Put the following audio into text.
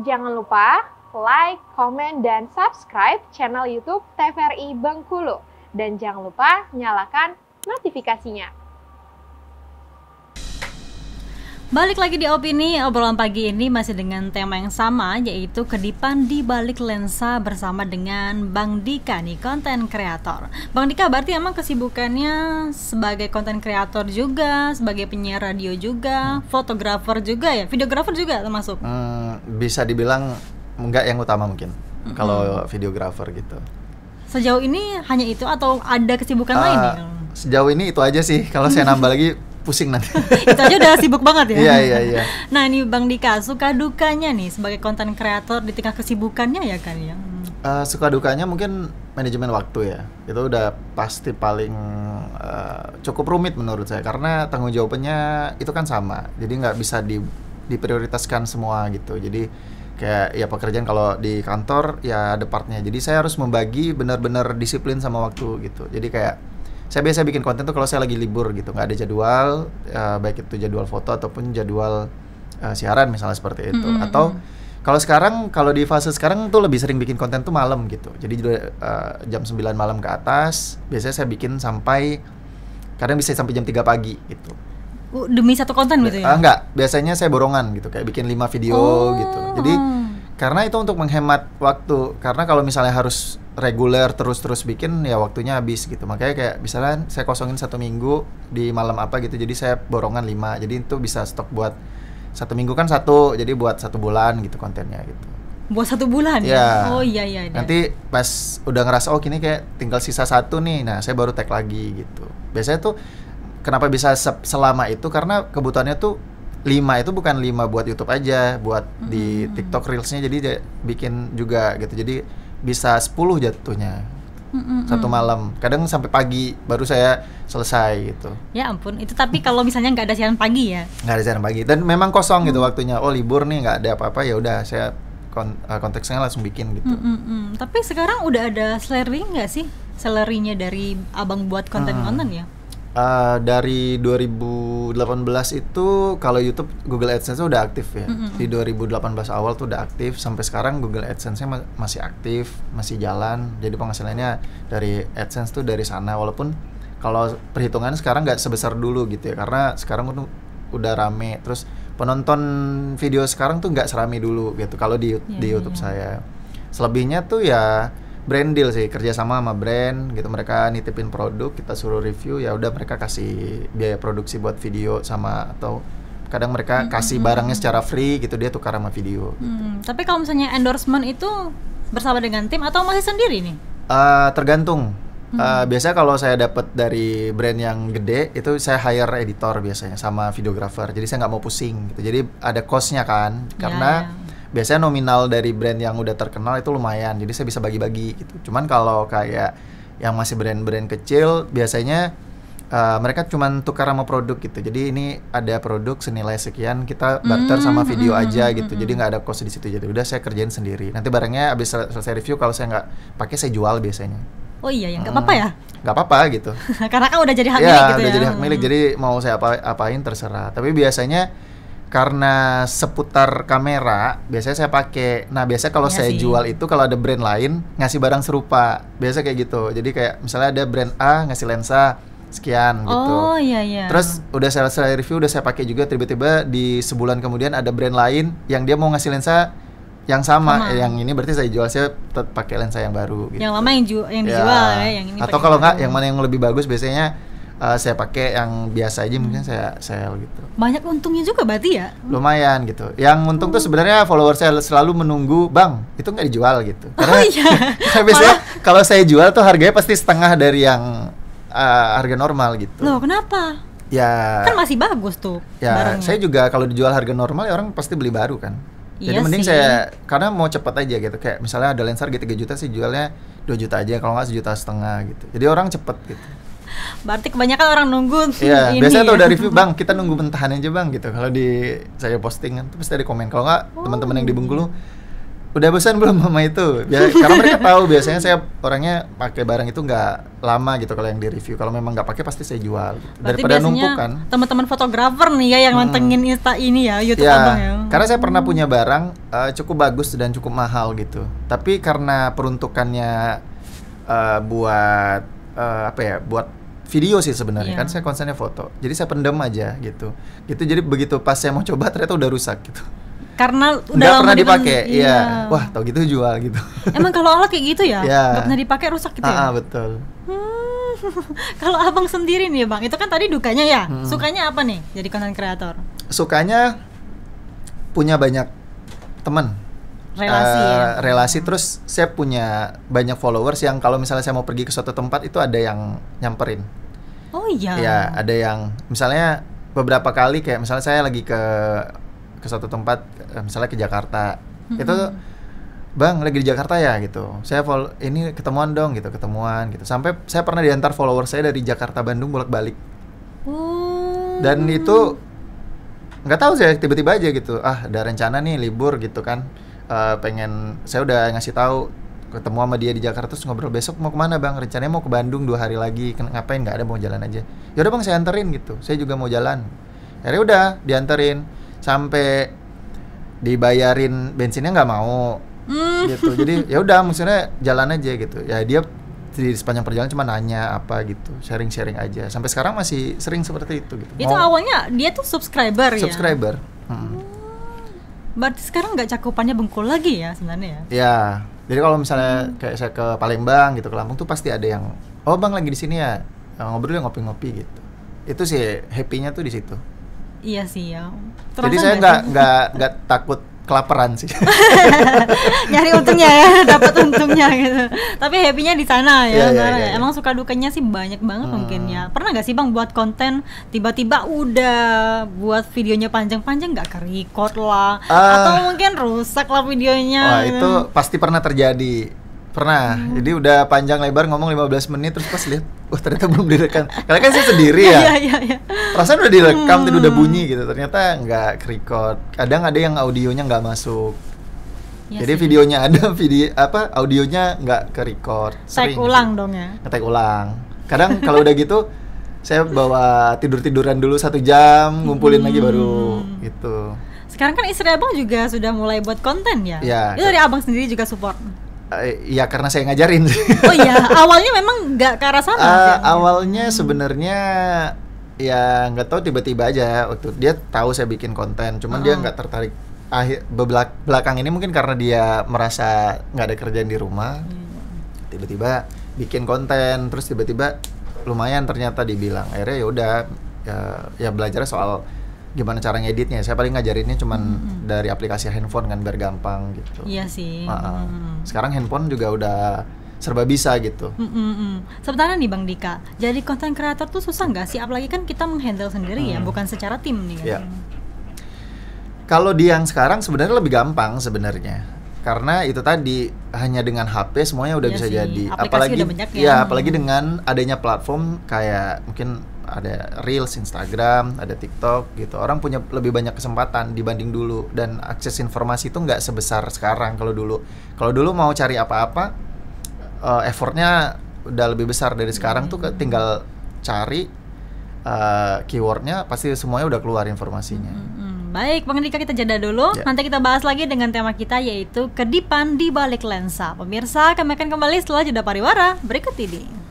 Jangan lupa like, comment, dan subscribe channel YouTube TVRI Bengkulu. Dan jangan lupa nyalakan notifikasinya. Balik lagi di Opini, obrolan pagi ini masih dengan tema yang sama yaitu kedipan di balik lensa bersama dengan Bang Dika nih, konten kreator. Bang Dika berarti emang kesibukannya sebagai konten kreator juga, sebagai penyiar radio juga, fotografer juga ya, videografer juga termasuk. Hmm, bisa dibilang enggak yang utama mungkin. -hmm. Kalau videografer gitu. Sejauh ini hanya itu atau ada kesibukan uh, lain Sejauh ini itu aja sih. Kalau saya nambah lagi pusing nanti. itu aja udah sibuk banget ya. Iya iya iya. Nah ini Bang Dika suka dukanya nih sebagai konten kreator di tengah kesibukannya ya kan ya. Uh, suka dukanya mungkin manajemen waktu ya itu udah pasti paling uh, cukup rumit menurut saya karena tanggung jawabannya itu kan sama jadi nggak bisa di, diprioritaskan semua gitu jadi kayak ya pekerjaan kalau di kantor ya departnya. jadi saya harus membagi benar-benar disiplin sama waktu gitu jadi kayak saya biasa bikin konten tuh kalau saya lagi libur gitu nggak ada jadwal uh, baik itu jadwal foto ataupun jadwal uh, siaran misalnya seperti itu mm -hmm. atau kalau sekarang kalau di fase sekarang tuh lebih sering bikin konten tuh malam gitu jadi uh, jam 9 malam ke atas biasanya saya bikin sampai kadang bisa sampai jam 3 pagi gitu oh, demi satu konten gitu ya? Uh, enggak, biasanya saya borongan gitu kayak bikin 5 video oh. gitu. Jadi hmm karena itu untuk menghemat waktu karena kalau misalnya harus reguler terus-terus bikin ya waktunya habis gitu makanya kayak misalnya saya kosongin satu minggu di malam apa gitu jadi saya borongan lima. jadi itu bisa stok buat satu minggu kan satu jadi buat satu bulan gitu kontennya gitu buat satu bulan ya oh iya, iya iya nanti pas udah ngerasa oh kini kayak tinggal sisa satu nih nah saya baru tag lagi gitu biasanya tuh kenapa bisa selama itu karena kebutuhannya tuh lima itu bukan lima buat YouTube aja, buat hmm. di TikTok Reelsnya jadi bikin juga gitu. Jadi bisa 10 jatuhnya. mm satu hmm. malam kadang sampai pagi baru saya selesai gitu ya ampun itu tapi kalau misalnya nggak ada siaran pagi ya nggak ada siaran pagi dan memang kosong mm. gitu hmm. waktunya oh libur nih nggak ada apa-apa ya udah saya eh, konteksnya langsung bikin gitu mm hmm. tapi sekarang udah ada salary nggak sih salarynya dari abang buat konten hmm. konten ya uh, dari 2018 itu kalau YouTube Google AdSense udah aktif ya. Mm -hmm. Di 2018 awal tuh udah aktif sampai sekarang Google AdSense-nya masih aktif, masih jalan. Jadi penghasilannya dari AdSense tuh dari sana walaupun kalau perhitungan sekarang nggak sebesar dulu gitu ya karena sekarang udah, udah rame terus penonton video sekarang tuh nggak serami dulu gitu kalau di yeah, di iya, YouTube yeah. saya. Selebihnya tuh ya brand deal sih kerja sama sama brand gitu mereka nitipin produk kita suruh review ya udah mereka kasih biaya produksi buat video sama atau kadang mereka hmm, kasih barangnya secara free gitu dia tukar sama video. Gitu. tapi kalau misalnya endorsement itu bersama dengan tim atau masih sendiri nih? Uh, tergantung. Hmm. Ah, biasanya kalau saya dapat dari brand yang gede itu saya hire editor biasanya sama videographer. Jadi saya nggak mau pusing gitu. Jadi ada costnya kan ya, karena yeah biasanya nominal dari brand yang udah terkenal itu lumayan jadi saya bisa bagi-bagi gitu cuman kalau kayak yang masih brand-brand kecil biasanya uh, mereka cuma tukar sama produk gitu jadi ini ada produk senilai sekian kita barter sama hmm, video hmm, hmm, aja gitu jadi nggak ada kos di situ jadi udah saya kerjain sendiri nanti barangnya habis sel selesai review kalau saya nggak pakai saya jual biasanya oh iya ya nggak hmm. apa-apa ya nggak apa-apa gitu karena kan udah jadi hak ya, milik gitu udah ya. jadi hak milik jadi mau saya apa apain terserah tapi biasanya karena seputar kamera biasanya saya pakai nah biasanya kalau iya saya sih. jual itu kalau ada brand lain ngasih barang serupa biasa kayak gitu jadi kayak misalnya ada brand A ngasih lensa sekian gitu oh iya iya terus udah saya selesai review udah saya pakai juga tiba-tiba di sebulan kemudian ada brand lain yang dia mau ngasih lensa yang sama, sama. yang ini berarti saya jual saya tetap pakai lensa yang baru gitu. yang lama yang, ju yang iya. dijual ya, ya yang ini atau kalau nggak yang mana yang lebih bagus biasanya uh, saya pakai yang biasa aja mungkin hmm. saya sell gitu. Banyak untungnya juga berarti ya? Lumayan gitu. Yang untung hmm. tuh oh. sebenarnya follower saya selalu menunggu, "Bang, itu nggak dijual?" gitu. Oh, karena oh, iya. habis kalau saya jual tuh harganya pasti setengah dari yang uh, harga normal gitu. Loh, kenapa? Ya. Kan masih bagus tuh. Ya, barangnya. saya juga kalau dijual harga normal ya orang pasti beli baru kan. Iya Jadi iya mending saya karena mau cepat aja gitu. Kayak misalnya ada lensa gitu 3 juta sih jualnya 2 juta aja kalau nggak sejuta setengah gitu. Jadi orang cepet gitu. Berarti kebanyakan orang nunggu. Iya, biasanya ya. tuh udah review, Bang, kita nunggu mentahan aja, Bang gitu. Kalau di saya postingan terus ada komen. Kalau nggak oh. teman-teman yang di Bengkulu udah bosan belum sama itu Biar, ya, karena mereka tahu biasanya saya orangnya pakai barang itu nggak lama gitu kalau yang di review kalau memang nggak pakai pasti saya jual gitu. daripada numpuk kan teman-teman fotografer nih ya yang hmm. insta ini ya iya, YouTube ya, abang ya karena saya pernah hmm. punya barang uh, cukup bagus dan cukup mahal gitu tapi karena peruntukannya uh, buat uh, apa ya buat video sih sebenarnya yeah. kan saya konsennya foto jadi saya pendem aja gitu gitu jadi begitu pas saya mau coba ternyata udah rusak gitu karena udah nggak pernah dipakai iya ya. wah tau gitu jual gitu emang kalau alat kayak gitu ya yeah. nggak pernah dipakai rusak gitu ya? ah, ya betul hmm, kalau abang sendiri nih bang itu kan tadi dukanya ya hmm. sukanya apa nih jadi konten kreator sukanya punya banyak teman relasi uh, ya? relasi hmm. terus saya punya banyak followers yang kalau misalnya saya mau pergi ke suatu tempat itu ada yang nyamperin Oh iya. Ya ada yang misalnya beberapa kali kayak misalnya saya lagi ke ke suatu tempat eh, misalnya ke Jakarta mm-hmm. itu Bang lagi di Jakarta ya gitu. Saya follow ini ketemuan dong gitu, ketemuan gitu. Sampai saya pernah diantar follower saya dari Jakarta Bandung bolak-balik. mm. Dan itu nggak tahu saya tiba-tiba aja gitu. Ah, ada rencana nih libur gitu kan. Uh, pengen saya udah ngasih tahu ketemu sama dia di Jakarta terus ngobrol besok mau kemana bang rencananya mau ke Bandung dua hari lagi ngapain nggak ada mau jalan aja ya udah bang saya anterin gitu saya juga mau jalan akhirnya udah dianterin sampai dibayarin bensinnya nggak mau mm. gitu jadi ya udah maksudnya jalan aja gitu ya dia di sepanjang perjalanan cuma nanya apa gitu sharing sharing aja sampai sekarang masih sering seperti itu gitu itu mau, awalnya dia tuh subscriber, subscriber. ya subscriber hmm. Berarti sekarang nggak cakupannya Bengkulu lagi ya sebenarnya ya? Iya. Jadi kalau misalnya hmm. kayak saya ke Palembang gitu ke Lampung tuh pasti ada yang oh Bang lagi di sini ya eh, ngobrol ya ngopi-ngopi gitu. Itu sih happy-nya tuh di situ. Iya sih ya. Terasa Jadi saya nggak nggak nggak takut kelaparan sih. Nyari untungnya ya, dapat untungnya gitu. Tapi happynya di sana ya. Yeah, yeah, yeah, yeah. Emang suka dukanya sih banyak banget hmm. mungkin ya. Pernah gak sih Bang buat konten tiba-tiba udah buat videonya panjang-panjang nggak -panjang, ke lah uh, atau mungkin rusak lah videonya. Wah, itu gitu? pasti pernah terjadi Pernah. Hmm. Jadi udah panjang lebar ngomong 15 menit terus pas lihat wah ternyata belum direkam. Karena kan saya sendiri ya. Iya iya iya. Perasaan udah direkam hmm. udah bunyi gitu. Ternyata nggak record. Kadang ada yang audionya nggak masuk. Ya Jadi sih. videonya ada, video apa audionya nggak ke record. ulang dong ya. ngetek ulang. Kadang kalau udah gitu saya bawa tidur tiduran dulu satu jam, ngumpulin hmm. lagi baru hmm. gitu. Sekarang kan istri abang juga sudah mulai buat konten ya. ya itu dari abang sendiri juga support. Eh, ya karena saya ngajarin. Oh iya, awalnya memang nggak ke arah sana. Uh, awalnya awalnya hmm. sebenarnya ya nggak tahu tiba-tiba aja waktu dia tahu saya bikin konten, cuman uh -huh. dia ah. nggak tertarik akhir belak, belakang ini mungkin karena dia merasa nggak ada kerjaan di rumah. Hmm. Tiba-tiba hmm. bikin konten, terus tiba-tiba lumayan ternyata dibilang akhirnya yaudah, ya udah ya, ya belajar soal gimana cara ngeditnya ya? saya paling ngajarinnya cuman hmm, -hmm. dari aplikasi handphone kan biar gampang gitu iya sih uh -uh. -hmm. sekarang handphone juga udah serba bisa gitu. Mm -mm. Sebenarnya nih Bang Dika, jadi konten kreator tuh susah nggak sih? Apalagi kan kita menghandle sendiri mm. ya, hmm. bukan secara tim nih. Kan? Ya. Yeah. Kalau di yang sekarang sebenarnya lebih gampang sebenarnya, karena itu tadi hanya dengan HP semuanya udah yeah bisa sih. jadi. Aplikasi apalagi udah banyak ya. ya, apalagi dengan adanya platform kayak mungkin ada reels Instagram, ada TikTok gitu. Orang punya lebih banyak kesempatan dibanding dulu dan akses informasi itu nggak sebesar sekarang kalau dulu. Kalau dulu mau cari apa-apa, uh, effortnya udah lebih besar dari sekarang tuh hmm. tinggal cari uh, keywordnya pasti semuanya udah keluar informasinya. Hmm. hmm, hmm. Baik, Bang Dika kita jeda dulu. Yeah. Nanti kita bahas lagi dengan tema kita yaitu kedipan di balik lensa. Pemirsa, kami akan kembali setelah jeda pariwara berikut ini.